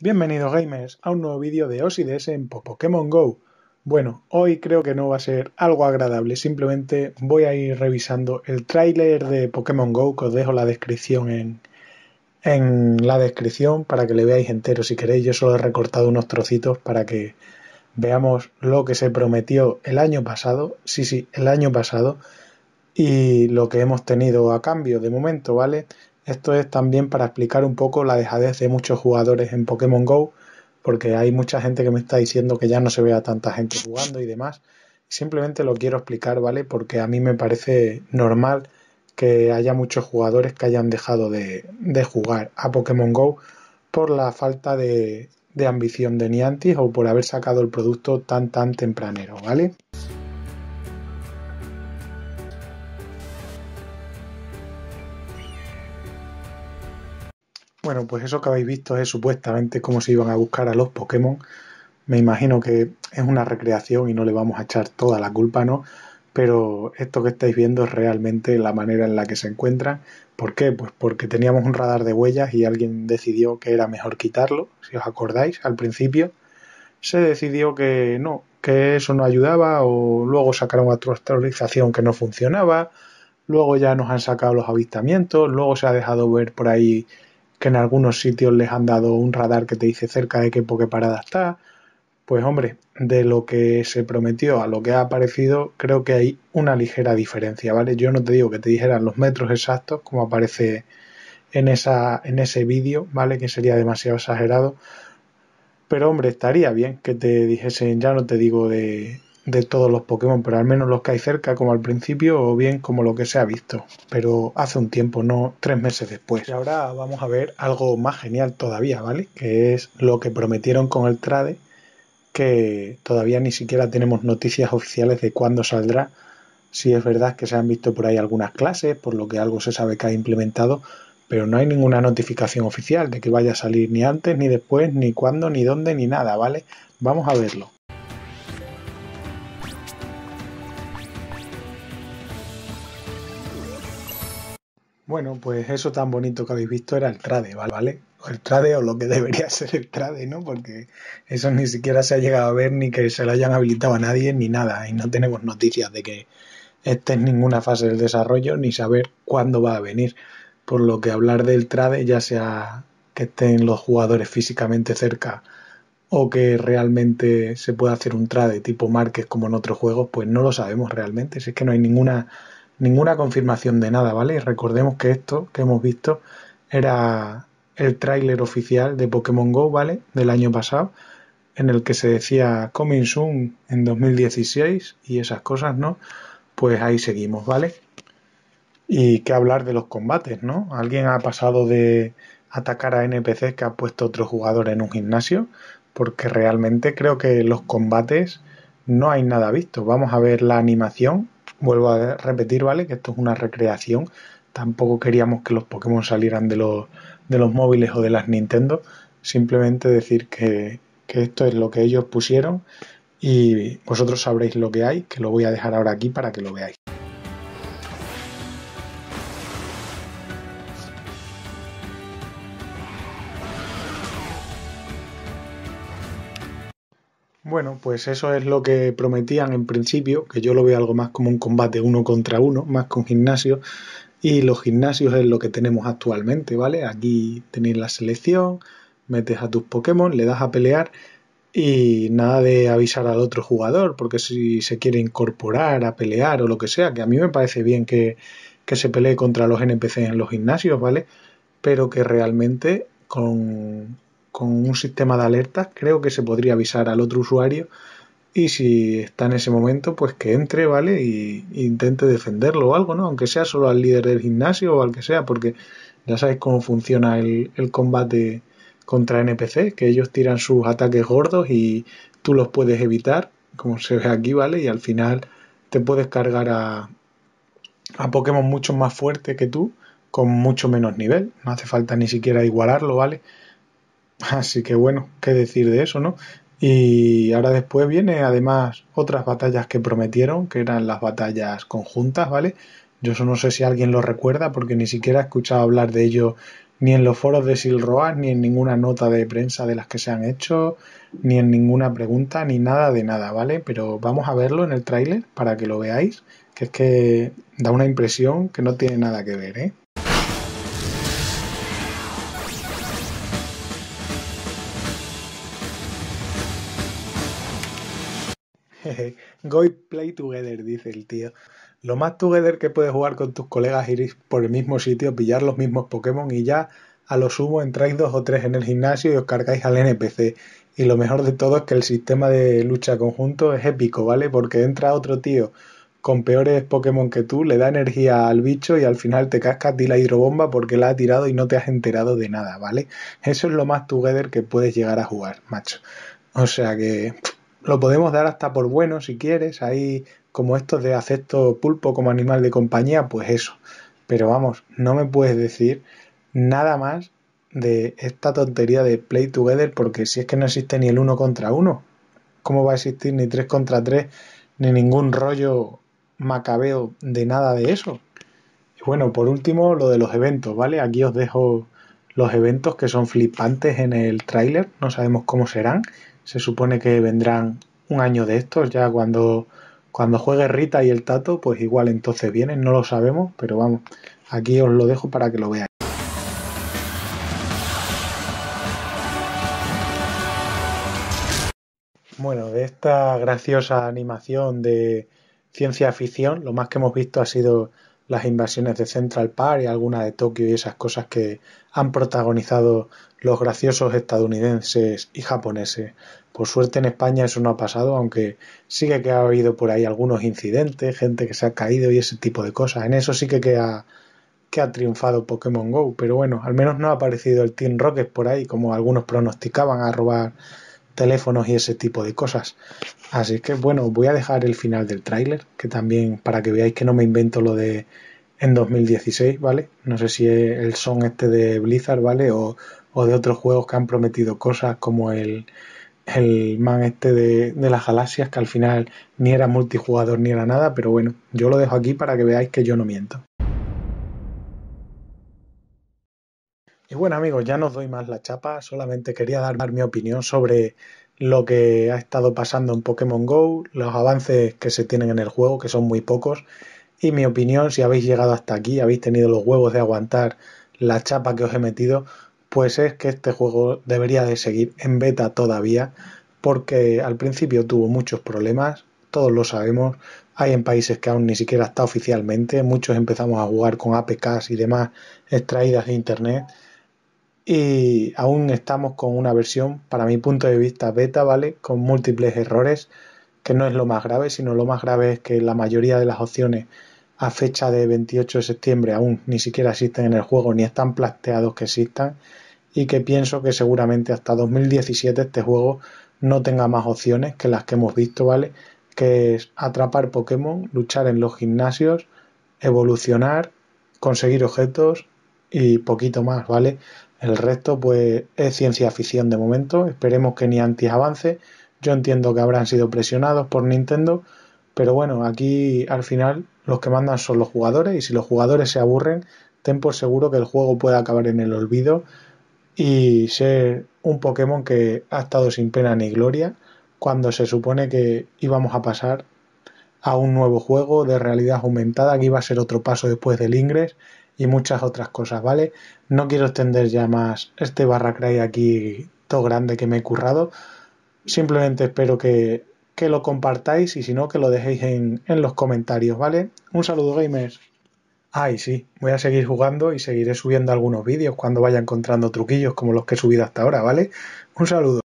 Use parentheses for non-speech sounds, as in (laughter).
Bienvenidos gamers a un nuevo vídeo de OSIDS en Pokémon GO. Bueno, hoy creo que no va a ser algo agradable, simplemente voy a ir revisando el tráiler de Pokémon GO, que os dejo la descripción en, en la descripción para que le veáis entero si queréis. Yo solo he recortado unos trocitos para que veamos lo que se prometió el año pasado, sí, sí, el año pasado, y lo que hemos tenido a cambio de momento, ¿vale? Esto es también para explicar un poco la dejadez de muchos jugadores en Pokémon Go, porque hay mucha gente que me está diciendo que ya no se vea tanta gente jugando y demás. Simplemente lo quiero explicar, ¿vale? Porque a mí me parece normal que haya muchos jugadores que hayan dejado de, jugar a Pokémon Go por la falta de, ambición de Niantic o por haber sacado el producto tan tan tempranero, ¿vale? Bueno, pues eso que habéis visto es supuestamente cómo se iban a buscar a los Pokémon. Me imagino que es una recreación y no le vamos a echar toda la culpa, ¿no? Pero esto que estáis viendo es realmente la manera en la que se encuentran. ¿Por qué? Pues porque teníamos un radar de huellas y alguien decidió que era mejor quitarlo, si os acordáis, al principio. Se decidió que no, que eso no ayudaba o luego sacaron actualización que no funcionaba. Luego ya nos han sacado los avistamientos, luego se ha dejado ver por ahí que en algunos sitios les han dado un radar que te dice cerca de qué parada está. Pues hombre, de lo que se prometió a lo que ha aparecido, creo que hay una ligera diferencia, ¿vale? Yo no te digo que te dijeran los metros exactos, como aparece en, esa, en ese vídeo, ¿vale? Que sería demasiado exagerado. Pero hombre, estaría bien que te dijesen, ya no te digo de de todos los Pokémon, pero al menos los que hay cerca, como al principio, o bien como lo que se ha visto, pero hace un tiempo, no tres meses después. Y ahora vamos a ver algo más genial todavía, ¿vale? Que es lo que prometieron con el Trade, que todavía ni siquiera tenemos noticias oficiales de cuándo saldrá. Si es verdad que se han visto por ahí algunas clases, por lo que algo se sabe que ha implementado, pero no hay ninguna notificación oficial de que vaya a salir ni antes, ni después, ni cuándo, ni dónde, ni nada, ¿vale? Vamos a verlo. Bueno, pues eso tan bonito que habéis visto era el trade, ¿vale? O el trade o lo que (laughs) debería ser el trade, ¿no? Porque eso ni siquiera se ha llegado a ver ni que se lo hayan habilitado a nadie ni nada. Y no tenemos noticias de que esté en ninguna fase del desarrollo ni saber cuándo va a venir. Por lo que hablar del trade, ya sea que estén los jugadores físicamente cerca o que realmente se pueda hacer un trade tipo marques como en otros juegos, pues no lo sabemos realmente. Si es que no hay ninguna ninguna confirmación de nada, ¿vale? Y recordemos que esto que hemos visto era el tráiler oficial de Pokémon Go, ¿vale? Del año pasado, en el que se decía Coming Soon en 2016 y esas cosas, ¿no? Pues ahí seguimos, ¿vale? Y que hablar de los combates, ¿no? Alguien ha pasado de atacar a NPCs que ha puesto otro jugador en un gimnasio, porque realmente creo que los combates no hay nada visto. Vamos a ver la animación Vuelvo a repetir, ¿vale? Que esto es una recreación. Tampoco queríamos que los Pokémon salieran de los, móviles o de las Nintendo. Simplemente decir que, que esto es lo que ellos pusieron y vosotros sabréis lo que hay, que lo voy a dejar ahora aquí para que lo veáis. Bueno, pues eso es lo que prometían en principio, que yo lo veo algo más como un combate uno contra uno, más con gimnasio. Y los gimnasios es lo que tenemos actualmente, ¿vale? Aquí tenéis la selección, metes a tus Pokémon, le das a pelear y nada de avisar al otro jugador, porque si se quiere incorporar a pelear o lo que sea, que a mí me parece bien que, que se pelee contra los NPC en los gimnasios, ¿vale? Pero que realmente con, con un sistema de alertas, creo que se podría avisar al otro usuario y si está en ese momento, pues que entre, ¿vale? Y, intente defenderlo o algo, ¿no? Aunque sea solo al líder del gimnasio o al que sea, porque ya sabes cómo funciona el, combate contra NPC, que ellos tiran sus ataques gordos y tú los puedes evitar, como se ve aquí, ¿vale? Y al final te puedes cargar a, a Pokémon mucho más fuerte que tú, con mucho menos nivel, no hace falta ni siquiera igualarlo, ¿vale? Así que bueno, qué decir de eso, ¿no? Y ahora después viene además otras batallas que prometieron, que eran las batallas conjuntas, ¿vale? Yo eso no sé si alguien lo recuerda porque ni siquiera he escuchado hablar de ello ni en los foros de Silroa, ni en ninguna nota de prensa de las que se han hecho, ni en ninguna pregunta, ni nada de nada, ¿vale? Pero vamos a verlo en el tráiler para que lo veáis, que es que da una impresión que no tiene nada que ver, ¿eh? (laughs) Go play together, dice el tío. Lo más together que puedes jugar con tus colegas ir por el mismo sitio, pillar los mismos Pokémon y ya a lo sumo entráis dos o tres en el gimnasio y os cargáis al NPC. Y lo mejor de todo es que el sistema de lucha conjunto es épico, ¿vale? Porque entra otro tío con peores Pokémon que tú, le da energía al bicho y al final te cascas de la hidrobomba porque la ha tirado y no te has enterado de nada, ¿vale? Eso es lo más together que puedes llegar a jugar, macho. O sea que lo podemos dar hasta por bueno si quieres, ahí como estos de acepto pulpo como animal de compañía, pues eso. Pero vamos, no me puedes decir nada más de esta tontería de play together porque si es que no existe ni el uno contra uno, ¿cómo va a existir ni tres contra tres ni ningún rollo macabeo de nada de eso? Y bueno, por último, lo de los eventos, ¿vale? Aquí os dejo los eventos que son flipantes en el tráiler, no sabemos cómo serán, se supone que vendrán un año de estos, ya cuando, cuando juegue Rita y el Tato, pues igual entonces vienen, no lo sabemos, pero vamos, aquí os lo dejo para que lo veáis. Bueno, de esta graciosa animación de ciencia ficción, lo más que hemos visto ha sido las invasiones de Central Park y alguna de Tokio y esas cosas que han protagonizado los graciosos estadounidenses y japoneses. Por suerte en España eso no ha pasado, aunque sí que ha habido por ahí algunos incidentes, gente que se ha caído y ese tipo de cosas. En eso sí que, ha, que ha triunfado Pokémon Go, pero bueno, al menos no ha aparecido el Team Rocket por ahí, como algunos pronosticaban a robar teléfonos y ese tipo de cosas. Así que bueno, voy a dejar el final del tráiler, que también para que veáis que no me invento lo de en 2016, ¿vale? No sé si el son este de Blizzard, ¿vale? O, o de otros juegos que han prometido cosas como el, el man este de, las galaxias, que al final ni era multijugador ni era nada, pero bueno, yo lo dejo aquí para que veáis que yo no miento. bueno amigos, ya no os doy más la chapa, solamente quería dar, mi opinión sobre lo que ha estado pasando en Pokémon Go, los avances que se tienen en el juego, que son muy pocos, y mi opinión, si habéis llegado hasta aquí, habéis tenido los huevos de aguantar la chapa que os he metido, pues es que este juego debería de seguir en beta todavía, porque al principio tuvo muchos problemas, todos lo sabemos, hay en países que aún ni siquiera está oficialmente, muchos empezamos a jugar con APKs y demás extraídas de Internet, y aún estamos con una versión, para mi punto de vista, beta, ¿vale? Con múltiples errores, que no es lo más grave, sino lo más grave es que la mayoría de las opciones a fecha de 28 de septiembre aún ni siquiera existen en el juego, ni están planteados que existan, y que pienso que seguramente hasta 2017 este juego no tenga más opciones que las que hemos visto, ¿vale? Que es atrapar Pokémon, luchar en los gimnasios, evolucionar, conseguir objetos, y poquito más, ¿vale? El resto, pues, es ciencia ficción de momento. Esperemos que ni antes avance. Yo entiendo que habrán sido presionados por Nintendo, pero bueno, aquí al final los que mandan son los jugadores y si los jugadores se aburren, ten por seguro que el juego puede acabar en el olvido y ser un Pokémon que ha estado sin pena ni gloria cuando se supone que íbamos a pasar a un nuevo juego de realidad aumentada que iba a ser otro paso después del ingres y muchas otras cosas, ¿vale? No quiero extender ya más este barracray aquí todo grande que me he currado. Simplemente espero que, lo compartáis y si no, que lo dejéis en, los comentarios, ¿vale? Un saludo, gamers. Ay, sí, voy a seguir jugando y seguiré subiendo algunos vídeos cuando vaya encontrando truquillos como los que he subido hasta ahora, ¿vale? Un saludo.